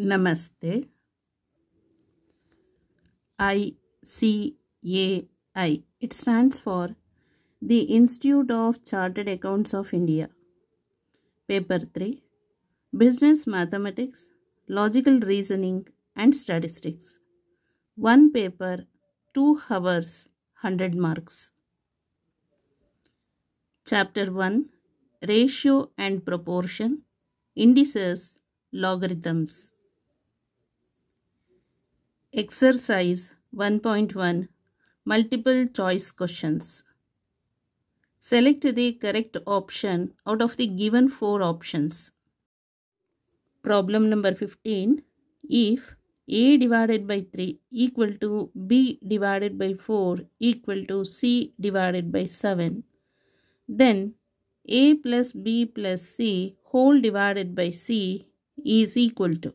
Namaste. ICAI. It stands for the Institute of Chartered Accounts of India. Paper 3. Business Mathematics, Logical Reasoning and Statistics. One paper, 2 hours, 100 marks. Chapter 1. Ratio and Proportion, Indices, Logarithms. Exercise 1.1 Multiple Choice Questions Select the correct option out of the given four options. Problem number 15. If A divided by 3 equal to B divided by 4 equal to C divided by 7, then A plus B plus C whole divided by C is equal to.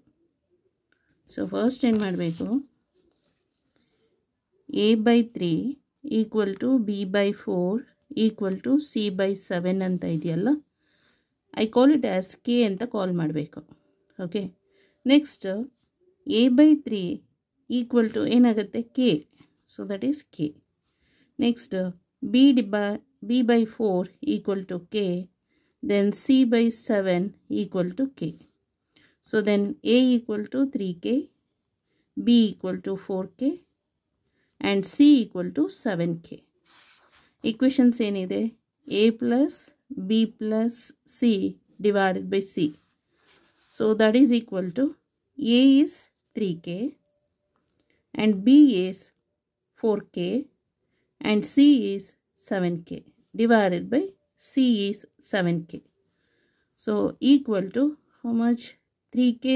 So first, in my ಮಾಡಬೇಕು a by three equal to b by four equal to c by seven ಅಂತ ಇದೆಯಲ್ಲ I call it as k ಅಂತ call ಮಾಡಬೇಕು okay next a by three equal to ಏನಾಗುತ್ತೆ k so that is k next b d by b by four equal to k then c by seven equal to k so then a equal to three k b equal to four k and C equal to 7K. Equations ಏನಿದೆ A plus B plus C divided by C. So that is equal to A is 3K and B is 4K and C is 7K divided by C is 7K. So equal to how much 3K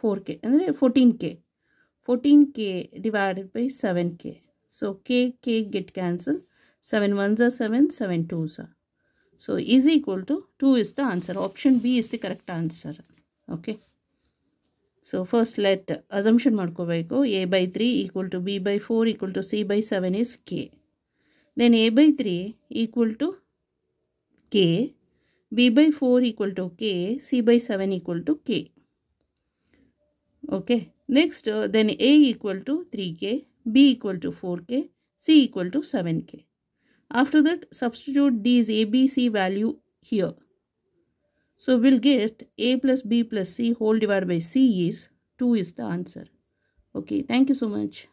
4K ಅಂದರೆ 14K 14 k divided by 7 k. So k k get cancelled. 7 ones are 7, 7 twos are. So is equal to 2 is the answer. Option B is the correct answer. Okay. So first let assumption ಮಾಡ್ಕೋಬೇಕು a by 3 equal to b by 4 equal to c by 7 is k. Then a by 3 equal to k, b by 4 equal to k, c by 7 equal to k. Okay. Next, uh, then A equal to 3k, B equal to 4k, C equal to 7k. After that, substitute these A, B, C value here. So, we'll get A plus B plus C whole divided by C is 2 is the answer. Okay, thank you so much.